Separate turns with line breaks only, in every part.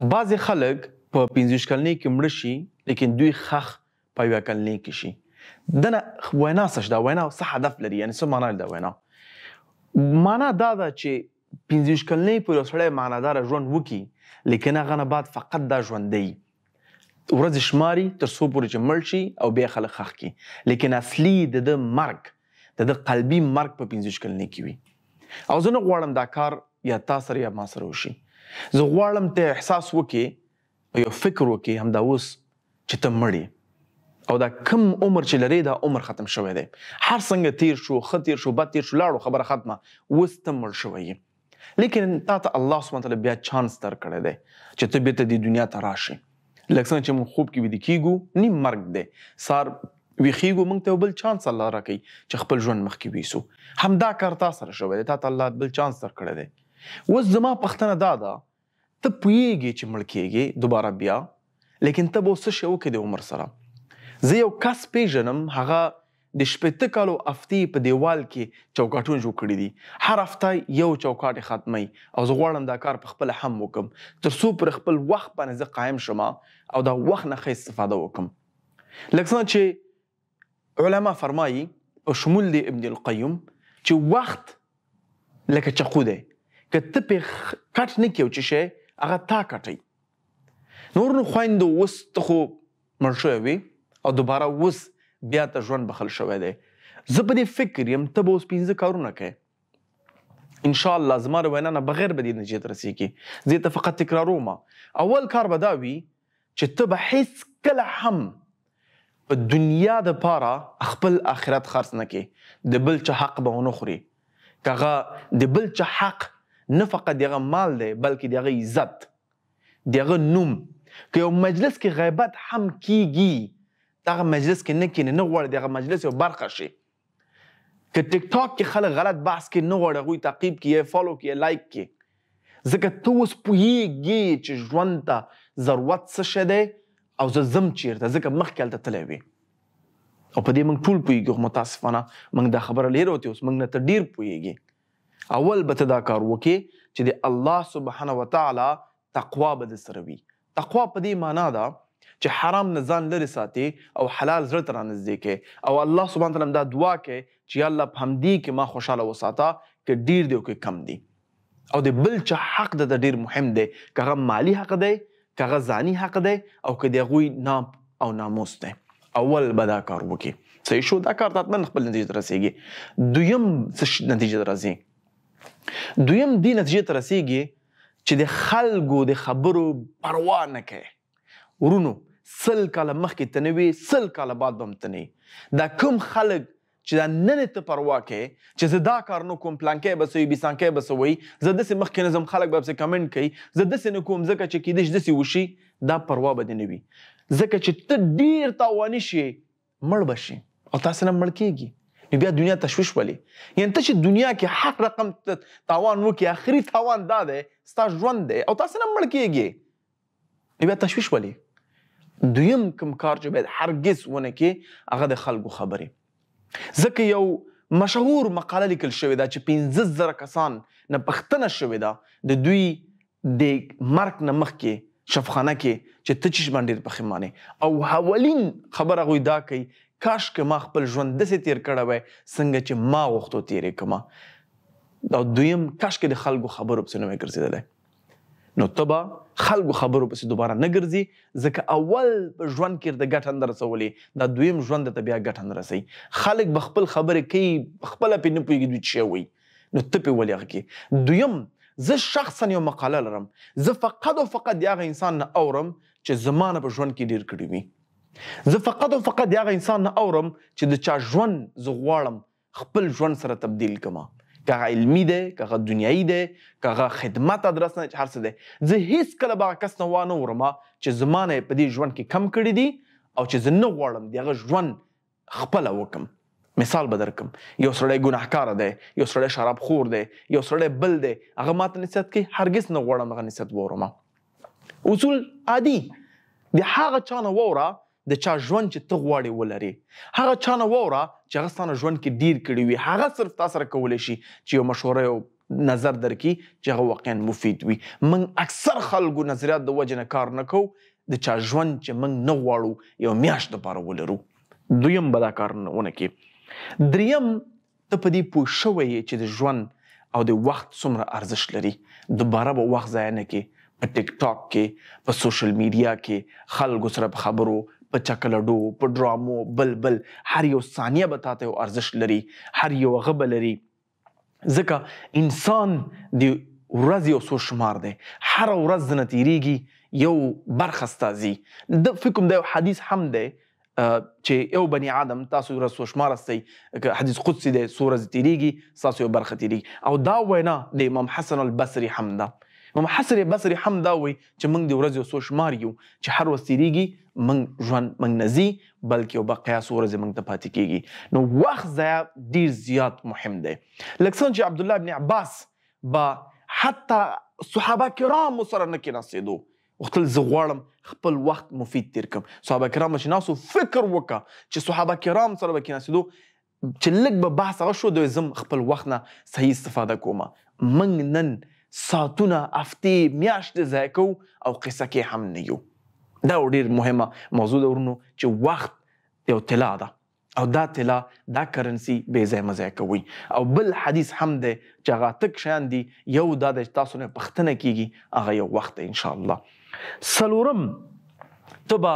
بعض خلک په 15 کلنۍ کې مړ شي لیکن دوی خخ په یو کلنۍ کې شي دنه وینا څه دا وینا څه هدف لري یعنی څه معنا دا وینا معنا دا ده چې 15 کلنۍ پر سره معنا دار ژوند وکي لیکن هغه نه بعد فقط دا ژوند دی ورځ شماري تر څو پورې چې مړ شي او بیا خلک خخ کی لیکن اصلي د مرګ د قلبي مرګ په 15 کلنۍ کې وي او زه نه غواړم دا کار یا تاسو یا ما سره وشي زه غواړم ته احساس وکې یو فکر وکې همدا اوس چې ته مړې او دا کم عمر چې لري دا عمر ختم شوی دی هر څنګه تیر شو ښه تیر شو بد تیر شو لاړو خبره ختمه اوس ته مړ شوی یې لیکن تا ته الله سبحانه تعالی بیا چانس درکړی دی چې ته بېرته دې دنیا ته راشي لکه څنګه چې موږ خوب کې ویده کېږو نیم مرګ دی سار ویخیګو موږ ته بل چانس الله راکړي چې خپل ژوند مخکې ویسو همدا کار تا سره شوی دی تا ته الله بل چانس درکړی دی اوس زما پښتنه دا ده ته پوهیږي چې مړ کیږي دوباره بیا لیکن ته به څه شی وکړې د عمر سره زه یو کس پیژنم هغه د شپېته کالو افتې په دیوال کې چوکاټونه جوړ کړي دي هر هفته یو چوکاټ ختمي او زه غواړم دا کار په خپل هم وکم تر څو پر خپل وخت باندې زه قایم شم او دا وخت نه ښه استفاده وکم لکه څنګه چې علما فرمایي او شمول دی ابن القیم چې وخت لکه چقو دی کته په کټ نه کیو چې شي هغه تا کټي نور نو خويند وس ته خو مرشو وي او دوباره وس بیا ته ژوند بخل شوی دی زه په دې فکر یم ته به اوس پنځه کارونه کوي ان شاء الله زما وینا نه بغیر به دې نتیجې ترسي کی زه ته فقط تکراروم اول کار به دا وي چې ته به هیڅ کله هم په دنیا د پاره خپل آخرت خرڅ نه کی د بل چا حق به ونه خوري کغه د بل چا حق نه فقط دغه مال دی بلکې دغه عزت دغه نوم که یو مجلس کې غیبت هم کیږي دغه مجلس کې نه کینې نه غواړي دغه مجلس یو برخه شي که ټیک ټاک کې خلک غلط بحث کې نه غواړي هغوی تعقیب کړي فالو کړي لایک کړي ځکه ته اوس پوهیږي چې ژوند ته ضرورت څه شی دی او زه ځم چیرته ځکه مخکې هلته تللی وي او په دې موږ ټول پوهیږو خو متاسفانه موږ دا خبره لرې وتې اوس موږ نه ته ډېر پوهیږي اول به ته دا کار وکې چې د الله سبحانه وتعالی تقوا به در سره وي تقوا په دې معنا ده چې حرام نه ځان لرې ساتي او حلال زړه ته رانږدې کې او الله سبحانه وتعالی دا دعا کې چې یا الله په همدې کې ما خوشحاله وساته که ډیر دی او که کم دی او د بل چا حق د ډیر مهم دی که هغه مالی حق دی که هغه ځاني حق دی او که د هغوی نام او ناموس دی اول به دا کار وکړي صحیح شو دا کار ته حتما خپل نتیجې ته رسېږي دویم څه نتیجې ته راځي دویم دې نتیجې ته رسیږي چې د خلکو د خبرو پروا نه کوي ورونو سل کاله مخکې تنوي سل کاله بعد بم تني دا کوم خلک چې دا نن ته پروا کوي چې زه دا کار نه کوم پلان کې بسوي بيسان کې بسوي زه داسې مخکې نظم خلک به په کمنټ کوي زه داسې نه کوم ځکه چې کیدش داسې وشي دا پروا به نه وي ځکه چې ته ډیر تاواني شي مړ بشي او تاسو نه مړ کیږي نو بیا دنیا تشويش ولې یعنی ته چې دنیا کې حق رقم تاوان وکي اخري تاوان دا دی ستا ژوند دی او تاسو نه مړ کیږي نو بیا تشويش ولې دویم کوم کار چې باید هرگز ونه کې هغه د خلکو خبرې ځکه یو مشهور مقاله لیکل شوې ده چې 15000 کسان نه پختنه شوې ده د دوی د مرګ نه مخکې شفخانه کې چې ته چش باندې په خمانه او حوالین خبره غوي دا کوي کاش که ما خپل ژوند داسې تیر کړی وای څنګه چې ما غوښتو تیرې کما او دویم کاش کې د خلکو خبرو پسې نه وای ګرځېدلی نو ته به خلکو خبرو پسې دوباره نه ګرځي ځکه اول په ژوند کې د ګټه نه رسولې دا دویم ژوند ته بیا ګټه نه رسوي خلک به خپل خبرې کوي خپله پې نه پوهېږي دوی څه وایي نو ته پې ولې هغه کې دویم زه شخصا یو مقاله لرم زه فقط او فقط د هغه انسان نه اورم چې زمانه په ژوند کې ډیر کړی وي زه فقط او فقط یاغه انسان نه اورم چې د چا ژوند زه غواړم خپل ژوند سره تبدیل کما که علمی ده که دنیایی ده که خدمت ادرس نه هر څه ده زه هیڅ کله به کس نه وانه ورما چې زمانه په دې ژوند کې کم کړی دي او چې زه نه غواړم دغه ژوند خپل وکم مثال به درکم یو سړی ګناهکار دی یو سړی شراب خور دی یو سړی بل دی هغه ماته نسبت کوي هرگز نه غواړم هغه نسبت واورم اصول عادي د هغه چا نه واوره د چا ژوند چې ته غواړې ولري هغه چا نه ووره چې هغه ستانه ژوند کې ډیر کړی وي هغه صرف تا سره کولی شي چې یو مشوره یو نظر درکې چې هغه واقعا مفید وي من اکثر خلکو نظریات د وجه نه کار نه کوو د چا ژوند چې موږ نه غواړو یو میاشت دپاره ولرو دویم به دا کار ونه کې دریم ته په دې پوه شوی یې چې د ژوند او د وخت څومره ارزښت لري دوباره به وخت ضایع نه کې په ټیک ټاک کې په سوشل میډیا کې خلکو سره په خبرو په چکلډو په ډرامو بلبل هر یو ثانیه به تاته ارزش لري هر یو غبه لري ځکه انسان دی ورځ یو څو شمار دی هر ورځ نه تیریږي یو برخه ستازي د فکم دا یو حدیث هم دی چې یو بني آدم تاسو رسو شمار استي حدیث قدسی دی سورہ تیریږي تاسو یو برخه تیریږي او دا وینا د امام حسن البصری هم ده نو محصر بصری هم دا وي چې موږ د ورځې وسو شمار یو چې هر ورځ تیریږي موږ ژوند موږ نزي بلکې او بقیاس ورځ موږ ته پاتې کیږي نو وخت ځای ډیر زیات مهم دی لکه څنګه چې عبد الله ابن عباس با حتی صحابه کرام سره نه کېناستېدو وختل زه غواړم خپل وخت مفید تیر کړم صحابه کرام چې ناسو فکر وکړه چې صحابه کرام سره به کېناستېدو چې لږ به بحث هغه شو د زم خپل وخت نه صحیح استفاده کوم منګ نن ساتونه هفتې میاشتې ضایع کوو او قصه کې هم نه یو دا ډیر مهمه موضوع ده ورونو چې وخت یو طلا ده او دا طلا دا کرنسی بې ځای مزه کوي او بل حدیث هم دی چې هغه تک شان دی یو دا د تاسو نه پښتنه کیږي هغه یو وخت ان شاء الله سلورم تبا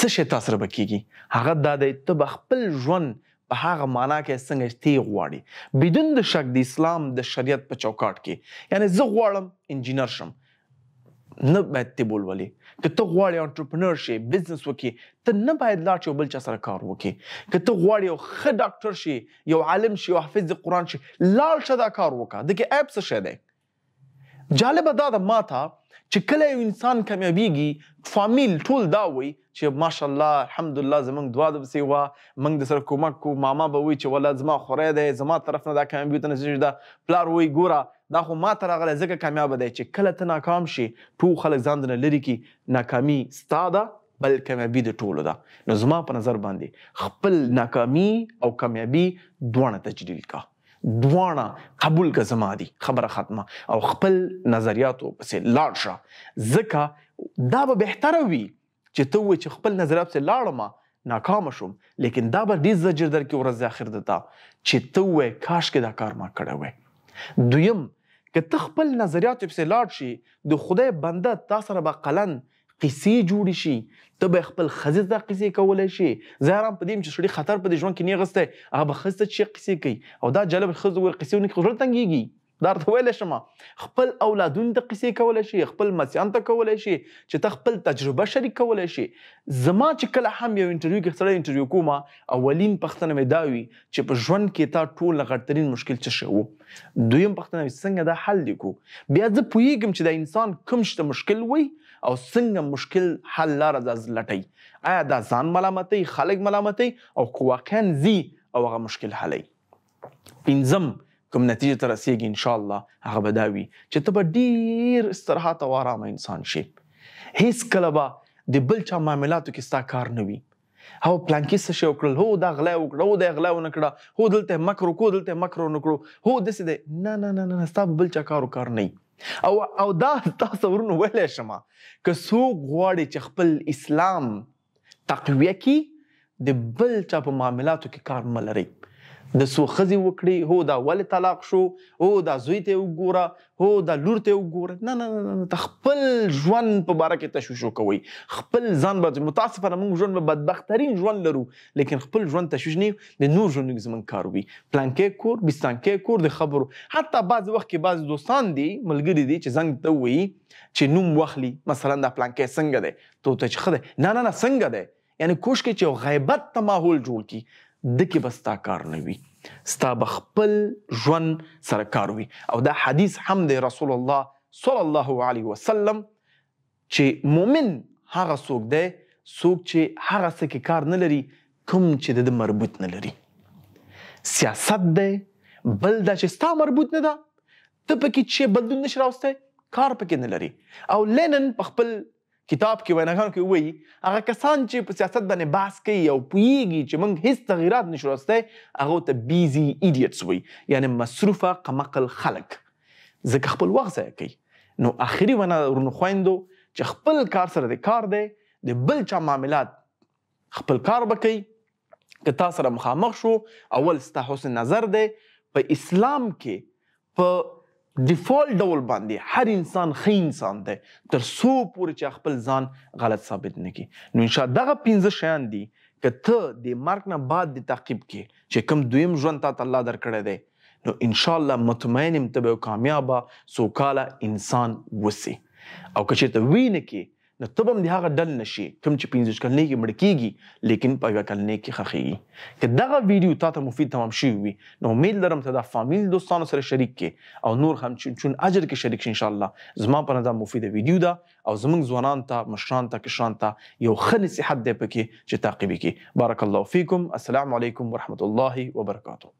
سشه تاسو رب کیږي هغه دا دی تبا خپل ژوند په هغه معنا کې څنګه تی غواړي بدون د شک د اسلام د شریعت په چوکاټ کې یعنی زه غواړم انجینر شم نه باید تی بول ولي که ته غواړې انټرپرنور شې بزنس وکې ته نه باید لاړ شې او بل چا سره کار وکې که ته غواړې یو ښه ډاکټر شې یو عالم شې یو حافظ د قرآن شې لاړ شه دا کار وکړه دګې ایپ څه شی دی جالب دا د ماته چې کله یو انسان کامیابیږي فامیل ټول دا وي چې ماشاءالله الحمدلله زمونږ دعا د بسې وه موږ د سره کومک کو ماما به وایي چې والله زما خوری دی زما طرف نه دا کامیابي ته نشي ده پلار وایي ګوره دا خو ما ته راغلی ځکه کامیابه دی چې کله ته ناکام شې ټول خلک ځان درنه لرې کړي ناکامي ستا ده بل کامیابي د ټولو ده نو زما په نظر باندې خپل ناکامي او کامیابي دواړه تجلیل کا دواړه قبول که زما دي خبره ختمه او خپل نظریاتو پسې لاړ شه ځکه دا به بهتره وي چې ته وې چې خپل نظریات پسې لاړم ناکام شوم لیکن دا به ډېر زجر درکې ورځ اخر ده تا چې ته وې کاش کې دا کار ما کړی وې دویم که ته خپل نظریاتو پسې لاړ شي د خدای بنده تا سره به قلن قصې جوړ شي ته به خپل خزه ته قصې کولای شي زهرام په دې چې سړي خطر په دې ژوند کې نه غسته هغه به خسته چې قصې کوي او دا جلب خزه ور قصې نه خبره تنګيږي دا ته ویل شمه خپل اولادونو ته قصې کولای شي خپل مسیان ته کولای شي چې ته خپل تجربه شریک کولای شي زما چې کله هم یو انټرویو کې سره انټرویو کوم اولین پښتنه مې داوي چې په ژوند کې تا ټول غټرین مشکل څه شو دویم پښتنه څنګه دا حل وکړو بیا زه پوهیږم چې دا انسان کوم شته مشکل وای او څنګه مشکل حل لار از لټي آیا دا ځان ملامتي خلک ملامتي او کو واقعا زی او هغه مشکل حلای پنځم کوم نتیجه تر رسیږي ان شاء الله هغه به دا وي چې ته به ډیر استراحت او آرام انسان شي هیڅ کله به د بل چا معاملاتو کې ستا کار نه وي هو پلان کې څه شی وکړل هو دا غلا وکړه هو دا غلا ونه کړه هو دلته مکر وکړو دلته مکر ونه کړو هو داسې دی نه نه نه نه ستا بل چا کار کار نه او او دا تاسو ورونو ویلی شم که څوک غواړي چې خپل اسلام تقویه کړي د بل چا په معاملاتو کې کار ملري د سو خزي وکړي هو دا ول طلاق شو او دا زوی ته وګوره هو دا لور ته وګوره نه نه نه خپل ژوند په باره کې تشویش کوي خپل ځان به متاسفانه موږ ژوند په بدبخترین ژوند لرو لیکن خپل ژوند تشویش نه د نور ژوند زمون کار وي پلان کې کور بستان کې کور د خبرو حتی بعض وخت کې بعض دوستان دي ملګری دي چې زنګ ته وي چې نوم واخلي مثلا دا پلان کې څنګه ده ته ته خده نه نه نه څنګه ده یعنی کوشش کې چې غیبت ته ماحول جوړ کی دکې بس تا کار نه وي ستا به خپل ژوند سره کار وي او دا حدیث هم دی رسول الله صلی الله علیه وسلم چې مؤمن هغه څوک دی څوک چې هغه څه کې کار نه لري کوم چې د مربوط نه لري سیاست دی بل دا چې ستا مربوط نه ده ته پکې چې بدلون نشي راوستی کار پکې نه لري او لینن په خپل کتاب کې ویناګانو کې وایي هغه کسان چې په سیاست باندې بحث کوي او پوهیږي چې موږ هیڅ تغیرات نشو راستی هغه ته بیزی ایډیټس وایي یعنی مصروفه قمقل خلک ځکه خپل وخت ضایع کوي نو اخري ونه ورونو خويندو چې خپل کار سره د کار دی د بل چا معاملات خپل کار بکي که تاسو سره مخامخ شو اول ستا حسن نظر دی په اسلام کې په ډیفالت ډول باندې هر انسان ښه انسان دی تر څو پورې چې خپل ځان غلط ثابت نه کړي نو انشاء دغه پنځه شیان دي که ته د مرګ نه بعد د تعقیب کې چې کوم دویم ژوند تا ته الله درکړی دی نو ان شاء الله مطمئن یم ته به یو کامیابه سوکاله انسان وسی او که چېرته وینه کې نو ته به هم د هغه ډل نه شي کوم چې پنځه کلنۍ کې مړ کېږي لیکن په یوه کلنۍ کې خښېږي که دغه ویډیو تا ته مفید تمام شوي وي نو امید لرم ته دا فامیل دوستانو سره شریک کې او نور هم چون اجر کې شریک شي انشاءالله زما په نظر مفیده ویډیو ده او زموږ ځوانان ته مشران ته کشران ته یو ښه نصیحت دی پکې چې تعقیب کړي بارک الله فیکم السلام علیکم ورحمة الله وبرکاته